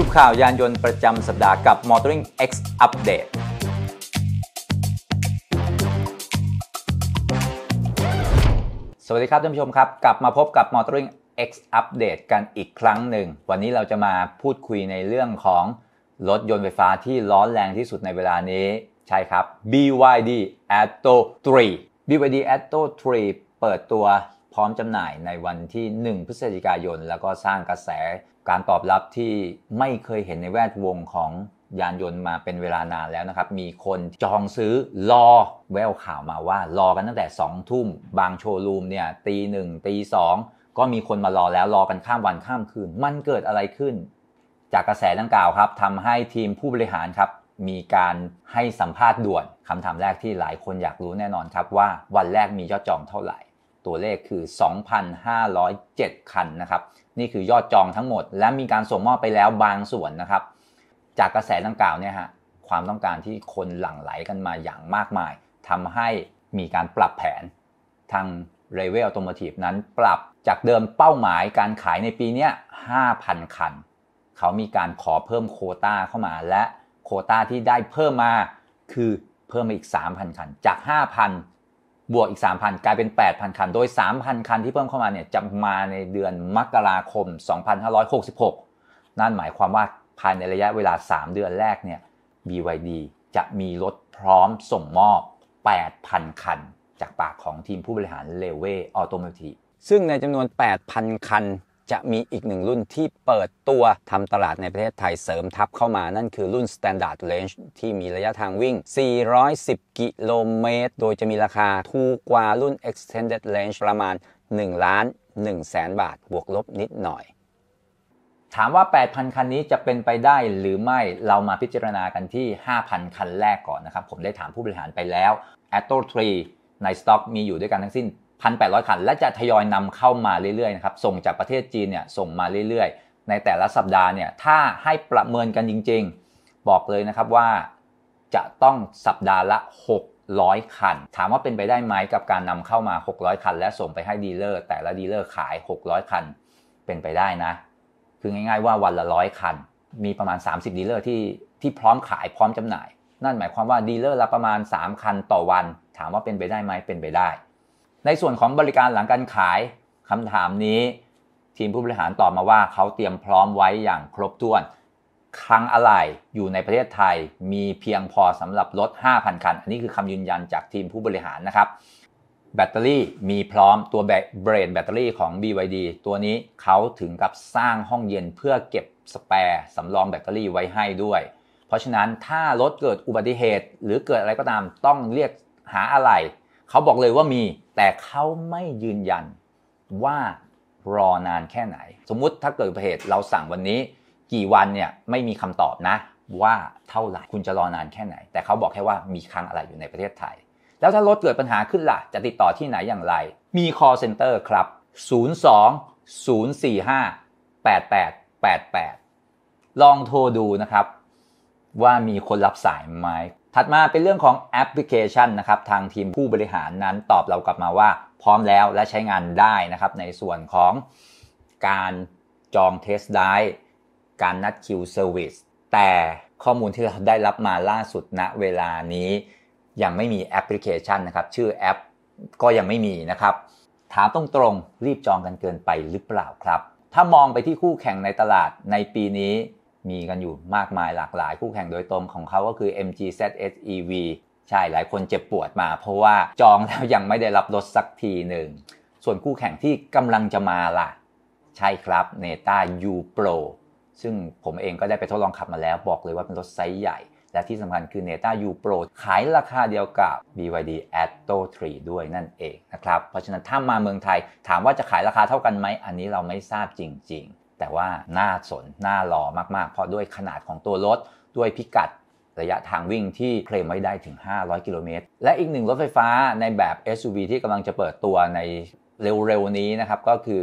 รุปข่าวยานยนต์ประจำสัปดาห์กับ Motoring X Update สวัสดีครับท่านผู้ชมครับ กลับมาพบกับ Motoring X Update กันอีกครั้งหนึ่ง วันนี้เราจะมาพูดคุยในเรื่องของ รถยนต์ไฟฟ้าที่ร้อนแรงที่สุดในเวลานี้ใช่ครับ BYD Atto 3 BYD Atto 3 เปิดตัวพร้อมจำหน่ายในวันที่ 1 พฤศจิกายนแล้วก็สร้างกระแสการตอบรับที่ไม่เคยเห็นในแวดวงของยานยนต์มาเป็นเวลานานแล้วนะครับ มีคนจองซื้อ รอ แววข่าวมาว่า รอกันตั้งแต่ 2 ทุ่มบางโชว์รูมเนี่ยตีหนึ่งตีสองก็มีคนมารอแล้ว รอกันข้ามวันข้ามคืน มันเกิดอะไรขึ้น จากกระแสดังกล่าวครับทำให้ทีมผู้บริหารครับ มีการให้สัมภาษณ์ด่วนคำถามแรกที่หลายคนอยากรู้แน่นอนครับว่าวันแรกมียอดจองเท่าไหร่ตัวเลขคือ 2,507 คันนะครับ นี่คือยอดจองทั้งหมด และมีการส่งมอบไปแล้วบางส่วนนะครับ จากกระแสดังกล่าวเนี่ยฮะ ความต้องการที่คนหลั่งไหลกันมาอย่างมากมาย ทำให้มีการปรับแผนทางเรเวลต u t o ทีฟนั้นปรับจากเดิมเป้าหมายการขายในปีนี้ 5,000 คัน เขามีการขอเพิ่มโคต้าเข้ามาและโคต้าที่ได้เพิ่มมาคือเพิ่มมาอีก 3,000 คันจาก 5,000บวกอีก 3,000 กลายเป็น 8,000 คัน โดย 3,000 คันที่เพิ่มเข้ามาเนี่ยจะมาในเดือนมกราคม 2566 นั่นหมายความว่าภายในระยะเวลา 3 เดือนแรกเนี่ย BYD จะมีรถพร้อมส่งมอบ 8,000 คัน จากปากของทีมผู้บริหารเลเวออโตเมทีซึ่งในจำนวน 8,000 คันจะมีอีกหนึ่งรุ่นที่เปิดตัวทำตลาดในประเทศไทยเสริมทับเข้ามา นั่นคือรุ่น Standard Range ที่มีระยะทางวิ่ง 410 กิโลเมตร โดยจะมีราคาถูกกว่ารุ่น Extended Range ประมาณ 1ล้าน1แสนบาท บวกลบนิดหน่อย ถามว่า 8,000 คันนี้จะเป็นไปได้หรือไม่ เรามาพิจารณากันที่ 5,000 คันแรกก่อนนะครับ ผมได้ถามผู้บริหารไปแล้ว a t o e ในสต็อกมีอยู่ด้วยกันทั้งสิ้น1,800 คันและจะทยอยนำเข้ามาเรื่อยๆนะครับส่งจากประเทศจีนเนี่ยส่งมาเรื่อยๆ ในแต่ละสัปดาห์เนี่ยถ้าให้ประเมินกันจริงๆ บอกเลยนะครับว่าจะต้องสัปดาห์ละ 600 คัน ถามว่าเป็นไปได้ไหมกับการนำเข้ามา 600 คันและส่งไปให้ดีลเลอร์แต่ละดีลเลอร์ขาย 600 คันเป็นไปได้นะ คือง่าย ๆว่าวันละร้อยคันมีประมาณ 30ดีลเลอร์ที่ที่พร้อมขายพร้อมจำหน่ายนั่นหมายความว่าดีลเลอร์ละประมาณ 3 คันต่อวัน ถามว่าเป็นไปได้ไหมเป็นไปได้ในส่วนของบริการหลังการขายคำถามนี้ ทีมผู้บริหารตอบมาว่า เขาเตรียมพร้อมไว้อย่างครบถ้วนคลังอะไหล่อยู่ในประเทศไทยมีเพียงพอสำหรับรถ 5,000 คัน อันนี้คือคำยืนยันจากทีมผู้บริหารนะครับ แบตเตอรี่มีพร้อมตัวแบตเบรดแบตเตอรี่ของ BYD ตัวนี้เขาถึงกับสร้างห้องเย็นเพื่อเก็บสเปร์สำรองแบตเตอรี่ไว้ให้ด้วย เพราะฉะนั้นถ้ารถเกิดอุบัติเหตุ หรือเกิดอะไรก็ตามต้องเรียกหาอะไหล่เขาบอกเลยว่ามีแต่เขาไม่ยืนยันว่ารอนานแค่ไหน สมมุติถ้าเกิดเหตุเราสั่งวันนี้กี่วันเนี่ยไม่มีคำตอบนะ ว่าเท่าไหร่คุณจะรอนานแค่ไหน แต่เขาบอกแค่ว่ามีค้ังอะไรอยู่ในประเทศไทย แล้วถ้ารถเกิดปัญหาขึ้นละ่ะ จะติดต่อที่ไหนอย่างไร มี call center ครับ 02 045 8888 ลองโทรดูนะครับว่ามีคนรับสายไหม ถัดมาเป็นเรื่องของแอปพลิเคชันนะครับ ทางทีมผู้บริหารนั้นตอบเรากลับมาว่า พร้อมแล้วและใช้งานได้นะครับ ในส่วนของการจองเทสได้ การนัดคิวเซอร์วิส แต่ข้อมูลที่เราได้รับมาล่าสุดณเวลานี้ ยังไม่มีแอปพลิเคชันนะครับ ชื่อแอป ก็ยังไม่มีนะครับ ถามตรงๆ รีบจองกันเกินไปหรือเปล่าครับ ถ้ามองไปที่คู่แข่งในตลาดในปีนี้มีกันอยู่มากมายหลากหลาย คู่แข่งโดยตรงของเขา ก็คือ MG ZSEV ใช่หลายคนเจ็บปวดมาเพราะว่าจองแล้วยังไม่ได้รับรถสักทีหนึ่ง ส่วนคู่แข่งที่กำลังจะมาล่ะ ใช่ครับเนต้า U Pro ซึ่งผมเองก็ได้ไปทดลองขับมาแล้วบอกเลยว่าเป็นรถไซส์ใหญ่ และที่สำคัญคือ Neta U Pro ขายราคาเดียวกับ BYD Atto 3 ด้วยนั่นเองนะครับ เพราะฉะนั้นถ้ามาเมืองไทย ถามว่าจะขายราคาเท่ากันไหม อันนี้เราไม่ทราบจริงๆแต่ว่าน่าสน น่ารอมาก ๆ เพราะด้วยขนาดของตัวรถ ด้วยพิกัดระยะทางวิ่งที่เคลมไว้ได้ถึง 500 กิโลเมตร และอีกหนึ่งรถไฟฟ้าในแบบ SUV ที่กำลังจะเปิดตัวในเร็ว ๆ นี้นะครับ ก็คือ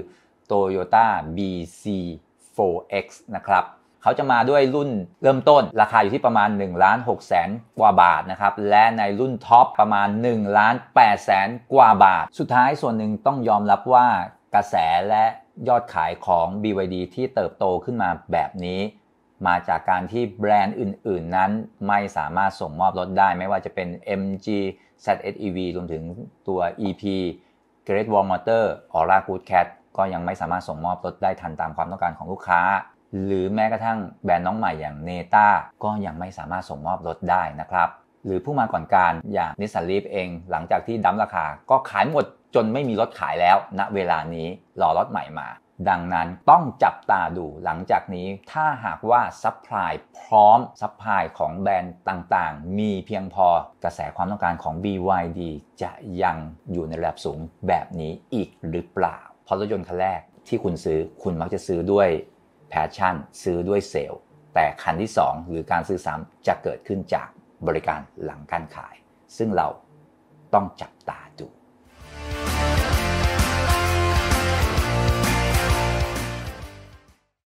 Toyota BC4X นะครับเขาจะมาด้วยรุ่นเริ่มต้น ราคาอยู่ที่ประมาณ1ล้าน6แสนกว่าบาทนะครับและในรุ่นท็อปประมาณ1ล้าน8แสนกว่าบาท สุดท้ายส่วนหนึ่งต้องยอมรับว่ากระแสและยอดขายของ BYD ที่เติบโตขึ้นมาแบบนี้ มาจากการที่แบรนด์อื่นๆนั้นไม่สามารถส่งมอบรถได้ ไม่ว่าจะเป็น MG ZSEV รวมถึงตัว EP Great Wall Motor Aura Good Cat ก็ยังไม่สามารถส่งมอบรถได้ทันตามความต้องการของลูกค้า หรือแม้กระทั่งแบรนด์น้องใหม่อย่างเนต้าก็ยังไม่สามารถส่งมอบรถได้นะครับ หรือผู้มาก่อนการอย่างนิสสันลีฟเองหลังจากที่ดั้มราคา ก็ขายหมดจนไม่มีรถขายแล้วณนะเวลานี้ รอรถใหม่มา ดังนั้นต้องจับตาดู หลังจากนี้ ถ้าหากว่าซัพพลายพร้อมซัพพลายของแบรนด์ต่างๆ มีเพียงพอ กระแสความต้องการของ BYD จะยังอยู่ในระดับสูงแบบนี้อีกหรือเปล่าเพราะรถยนต์คันแรกที่คุณซื้อ คุณมักจะซื้อด้วยแพชชั่น ซื้อด้วยเซลแต่คันที่ 2 หรือการซื้อซ้ำจะเกิดขึ้นจากบริการหลังการขาย ซึ่งเราต้องจับตาดู